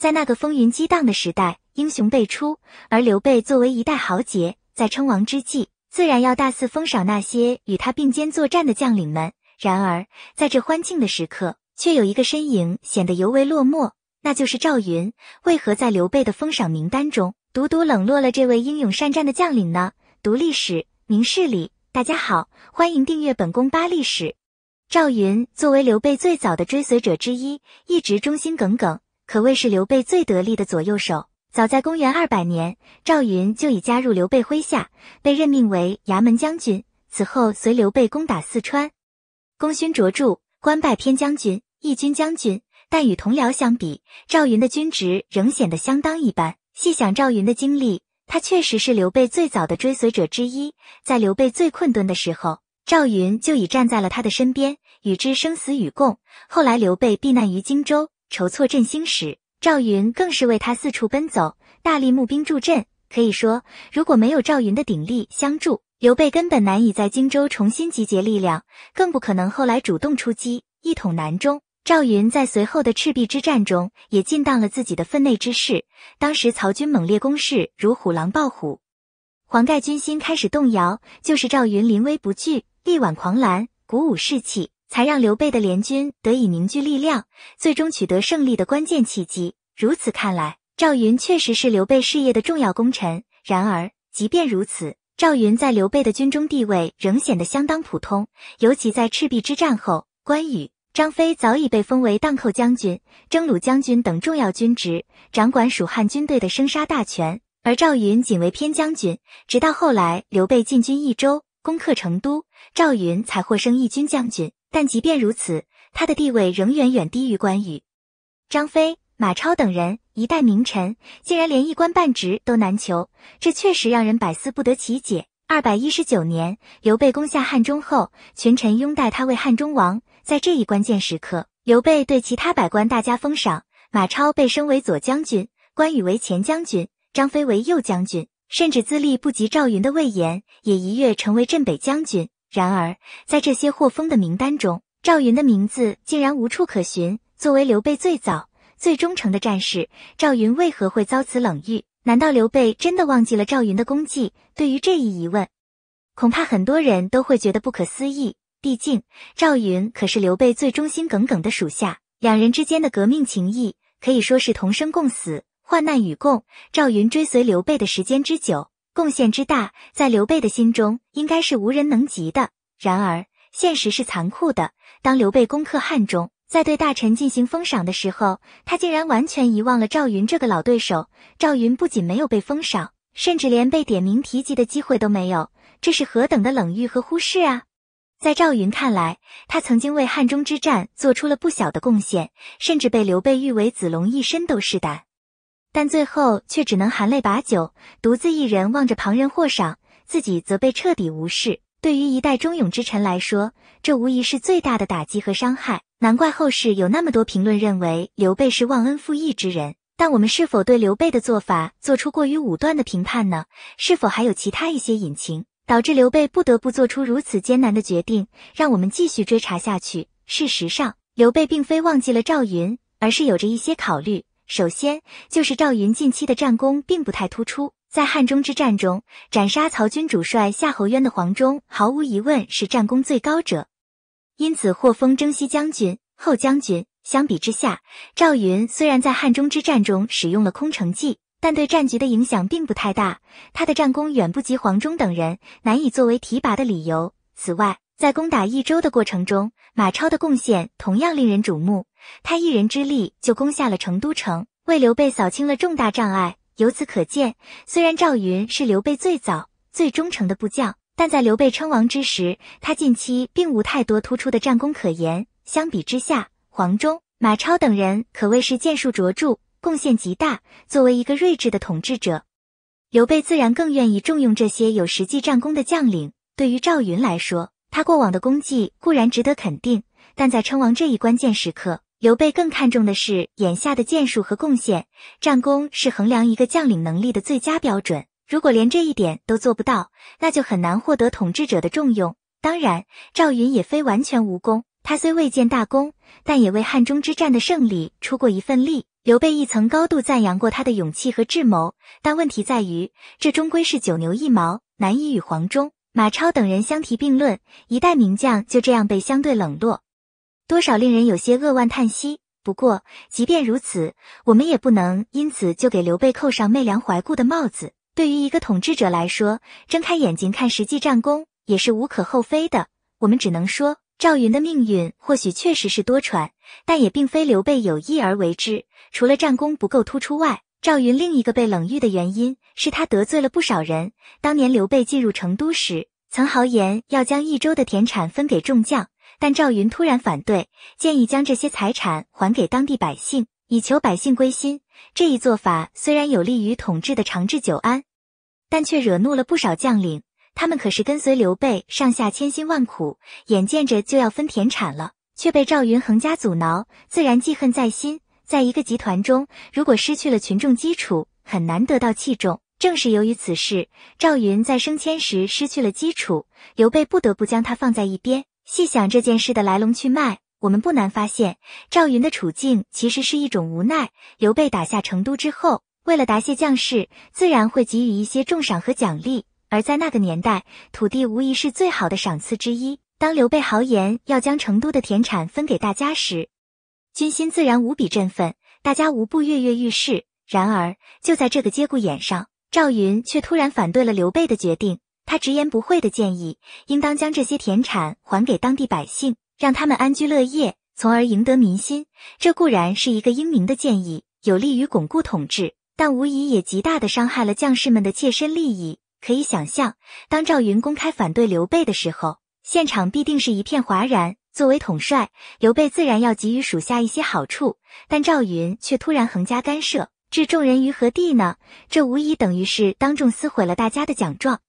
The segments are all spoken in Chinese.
在那个风云激荡的时代，英雄辈出，而刘备作为一代豪杰，在称王之际，自然要大肆封赏那些与他并肩作战的将领们。然而，在这欢庆的时刻，却有一个身影显得尤为落寞，那就是赵云。为何在刘备的封赏名单中，独独冷落了这位英勇善战的将领呢？读历史，明事理。大家好，欢迎订阅本宫八历史。赵云作为刘备最早的追随者之一，一直忠心耿耿。可谓是刘备最得力的左右手。早在公元二百年，赵云就已加入刘备麾下，被任命为牙门将军。此后，随刘备攻打四川，功勋卓著，官拜偏将军、义军将军。但与同僚相比，赵云的军职仍显得相当一般。细想赵云的经历，他确实是刘备最早的追随者之一。在刘备最困顿的时候，赵云就已站在了他的身边，与之生死与共。后来，刘备避难于荆州。筹措振兴时，赵云更是为他四处奔走，大力募兵助阵。可以说，如果没有赵云的鼎力相助，刘备根本难以在荆州重新集结力量，更不可能后来主动出击，一统南中。赵云在随后的赤壁之战中，也尽当了自己的分内之事。当时曹军猛烈攻势如虎狼暴虎，黄盖军心开始动摇，就是赵云临危不惧，力挽狂澜，鼓舞士气。才让刘备的联军得以凝聚力量，最终取得胜利的关键契机。如此看来，赵云确实是刘备事业的重要功臣。然而，即便如此，赵云在刘备的军中地位仍显得相当普通。尤其在赤壁之战后，关羽、张飞早已被封为荡寇将军、征虏将军等重要军职，掌管蜀汉军队的生杀大权，而赵云仅为偏将军。直到后来，刘备进军益州，攻克成都，赵云才获升一军将军。但即便如此，他的地位仍远远低于关羽、张飞、马超等人。一代名臣竟然连一官半职都难求，这确实让人百思不得其解。二百一十九年，刘备攻下汉中后，群臣拥戴他为汉中王。在这一关键时刻，刘备对其他百官大加封赏：马超被升为左将军，关羽为前将军，张飞为右将军。甚至资历不及赵云的魏延，也一跃成为镇北将军。然而，在这些获封的名单中，赵云的名字竟然无处可寻。作为刘备最早、最忠诚的战士，赵云为何会遭此冷遇？难道刘备真的忘记了赵云的功绩？对于这一疑问，恐怕很多人都会觉得不可思议。毕竟，赵云可是刘备最忠心耿耿的属下，两人之间的革命情谊可以说是同生共死、患难与共。赵云追随刘备的时间之久。贡献之大，在刘备的心中应该是无人能及的。然而，现实是残酷的。当刘备攻克汉中，在对大臣进行封赏的时候，他竟然完全遗忘了赵云这个老对手。赵云不仅没有被封赏，甚至连被点名提及的机会都没有。这是何等的冷遇和忽视啊！在赵云看来，他曾经为汉中之战做出了不小的贡献，甚至被刘备誉为“子龙一身都是胆”。但最后却只能含泪把酒，独自一人望着旁人获赏，自己则被彻底无视。对于一代忠勇之臣来说，这无疑是最大的打击和伤害。难怪后世有那么多评论认为刘备是忘恩负义之人。但我们是否对刘备的做法做出过于武断的评判呢？是否还有其他一些隐情导致刘备不得不做出如此艰难的决定？让我们继续追查下去。事实上，刘备并非忘记了赵云，而是有着一些考虑。首先就是赵云近期的战功并不太突出，在汉中之战中斩杀曹军主帅夏侯渊的黄忠，毫无疑问是战功最高者，因此获封征西将军、后将军。相比之下，赵云虽然在汉中之战中使用了空城计，但对战局的影响并不太大，他的战功远不及黄忠等人，难以作为提拔的理由。此外，在攻打益州的过程中，马超的贡献同样令人瞩目。他一人之力就攻下了成都城，为刘备扫清了重大障碍。由此可见，虽然赵云是刘备最早、最忠诚的部将，但在刘备称王之时，他近期并无太多突出的战功可言。相比之下，黄忠、马超等人可谓是剑术卓著，贡献极大。作为一个睿智的统治者，刘备自然更愿意重用这些有实际战功的将领。对于赵云来说，他过往的功绩固然值得肯定，但在称王这一关键时刻，刘备更看重的是眼下的建树和贡献。战功是衡量一个将领能力的最佳标准，如果连这一点都做不到，那就很难获得统治者的重用。当然，赵云也非完全无功，他虽未建大功，但也为汉中之战的胜利出过一份力。刘备亦曾高度赞扬过他的勇气和智谋，但问题在于，这终归是九牛一毛，难以与黄忠。马超等人相提并论，一代名将就这样被相对冷落，多少令人有些扼腕叹息。不过，即便如此，我们也不能因此就给刘备扣上媚良怀故的帽子。对于一个统治者来说，睁开眼睛看实际战功也是无可厚非的。我们只能说，赵云的命运或许确实是多舛，但也并非刘备有意而为之。除了战功不够突出外，赵云另一个被冷遇的原因是他得罪了不少人。当年刘备进入成都时，曾豪言要将益州的田产分给众将，但赵云突然反对，建议将这些财产还给当地百姓，以求百姓归心。这一做法虽然有利于统治的长治久安，但却惹怒了不少将领。他们可是跟随刘备上下千辛万苦，眼见着就要分田产了，却被赵云横加阻挠，自然记恨在心。在一个集团中，如果失去了群众基础，很难得到器重。正是由于此事，赵云在升迁时失去了基础，刘备不得不将他放在一边。细想这件事的来龙去脉，我们不难发现，赵云的处境其实是一种无奈。刘备打下成都之后，为了答谢将士，自然会给予一些重赏和奖励。而在那个年代，土地无疑是最好的赏赐之一。当刘备豪言要将成都的田产分给大家时，军心自然无比振奋，大家无不跃跃欲试。然而，就在这个节骨眼上，赵云却突然反对了刘备的决定。他直言不讳的建议，应当将这些田产还给当地百姓，让他们安居乐业，从而赢得民心。这固然是一个英明的建议，有利于巩固统治，但无疑也极大的伤害了将士们的切身利益。可以想象，当赵云公开反对刘备的时候，现场必定是一片哗然。作为统帅，刘备自然要给予属下一些好处，但赵云却突然横加干涉，置众人于何地呢？这无疑等于是当众撕毁了大家的奖状，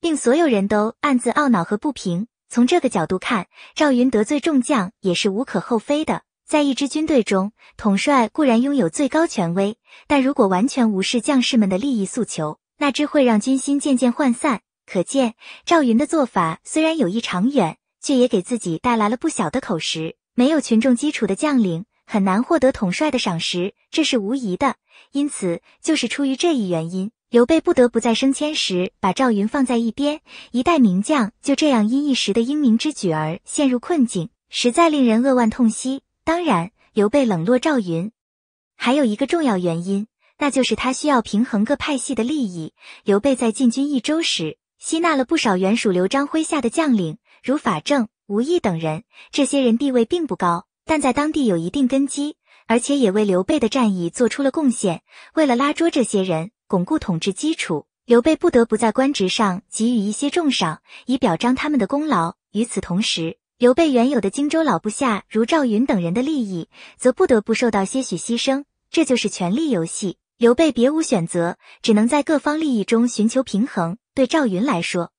令所有人都暗自懊恼和不平。从这个角度看，赵云得罪众将也是无可厚非的。在一支军队中，统帅固然拥有最高权威，但如果完全无视将士们的利益诉求，那只会让军心渐渐涣散。可见，赵云的做法虽然有意长远。却也给自己带来了不小的口实。没有群众基础的将领，很难获得统帅的赏识，这是无疑的。因此，就是出于这一原因，刘备不得不在升迁时把赵云放在一边。一代名将就这样因一时的英明之举而陷入困境，实在令人扼腕痛惜。当然，刘备冷落赵云，还有一个重要原因，那就是他需要平衡各派系的利益。刘备在进军益州时，吸纳了不少原属刘璋麾下的将领。如法正、吴懿等人，这些人地位并不高，但在当地有一定根基，而且也为刘备的战役做出了贡献。为了拉捉这些人，巩固统治基础，刘备不得不在官职上给予一些重赏，以表彰他们的功劳。与此同时，刘备原有的荆州老部下如赵云等人的利益，则不得不受到些许牺牲。这就是权力游戏，刘备别无选择，只能在各方利益中寻求平衡。对赵云来说，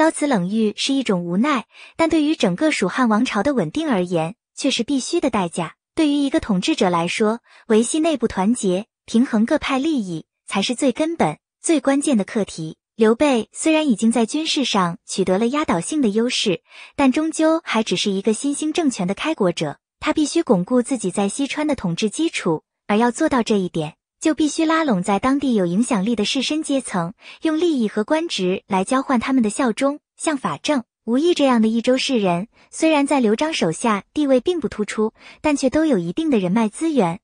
遭此冷遇是一种无奈，但对于整个蜀汉王朝的稳定而言，却是必须的代价。对于一个统治者来说，维系内部团结，平衡各派利益，才是最根本、最关键的课题。刘备虽然已经在军事上取得了压倒性的优势，但终究还只是一个新兴政权的开国者，他必须巩固自己在西川的统治基础，而要做到这一点。就必须拉拢在当地有影响力的士绅阶层，用利益和官职来交换他们的效忠。像法正、吴懿这样的一州士人，虽然在刘璋手下地位并不突出，但却都有一定的人脉资源。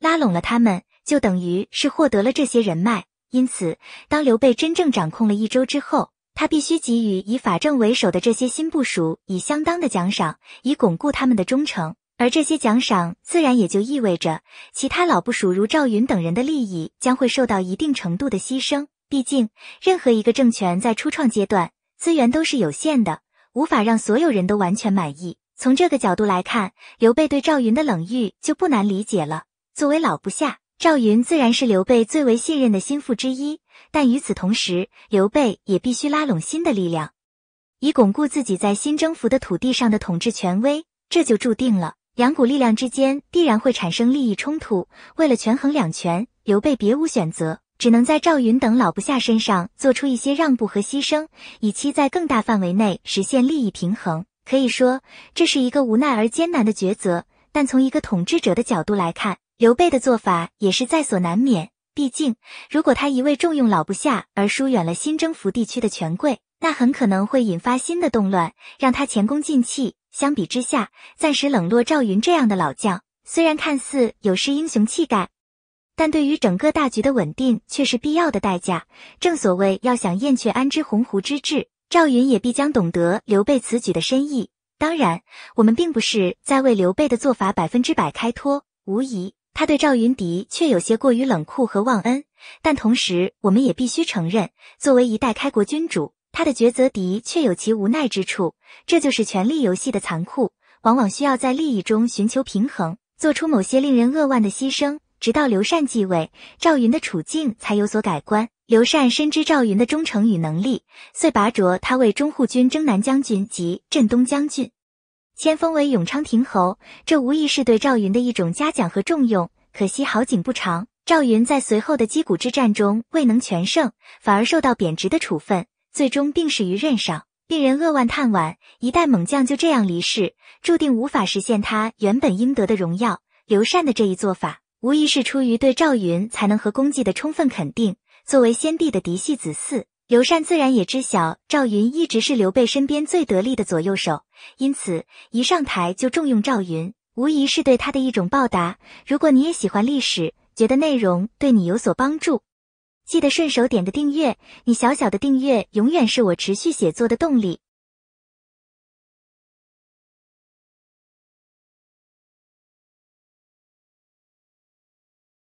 拉拢了他们，就等于是获得了这些人脉。因此，当刘备真正掌控了一州之后，他必须给予以法正为首的这些新部署以相当的奖赏，以巩固他们的忠诚。而这些奖赏自然也就意味着，其他老部属如赵云等人的利益将会受到一定程度的牺牲。毕竟，任何一个政权在初创阶段，资源都是有限的，无法让所有人都完全满意。从这个角度来看，刘备对赵云的冷遇就不难理解了。作为老部下，赵云自然是刘备最为信任的心腹之一。但与此同时，刘备也必须拉拢新的力量，以巩固自己在新征服的土地上的统治权威。这就注定了。两股力量之间必然会产生利益冲突，为了权衡两权，刘备别无选择，只能在赵云等老部下身上做出一些让步和牺牲，以期在更大范围内实现利益平衡。可以说，这是一个无奈而艰难的抉择。但从一个统治者的角度来看，刘备的做法也是在所难免。毕竟，如果他一味重用老部下而疏远了新征服地区的权贵，那很可能会引发新的动乱，让他前功尽弃。相比之下，暂时冷落赵云这样的老将，虽然看似有失英雄气概，但对于整个大局的稳定却是必要的代价。正所谓要想燕雀安知鸿鹄之志，赵云也必将懂得刘备此举的深意。当然，我们并不是在为刘备的做法百分之百开脱，无疑他对赵云的确有些过于冷酷和忘恩，但同时我们也必须承认，作为一代开国君主。他的抉择的确有其无奈之处，这就是权力游戏的残酷，往往需要在利益中寻求平衡，做出某些令人扼腕的牺牲。直到刘禅继位，赵云的处境才有所改观。刘禅深知赵云的忠诚与能力，遂拔擢他为中护军、征南将军及镇东将军，迁封为永昌亭侯。这无疑是对赵云的一种嘉奖和重用。可惜好景不长，赵云在随后的击鼓之战中未能全胜，反而受到贬值的处分。最终病逝于任上，令人扼腕叹惋。一代猛将就这样离世，注定无法实现他原本应得的荣耀。刘禅的这一做法，无疑是出于对赵云才能和功绩的充分肯定。作为先帝的嫡系子嗣，刘禅自然也知晓赵云一直是刘备身边最得力的左右手，因此一上台就重用赵云，无疑是对他的一种报答。如果你也喜欢历史，觉得内容对你有所帮助。记得顺手点个订阅，你小小的订阅永远是我持续写作的动力。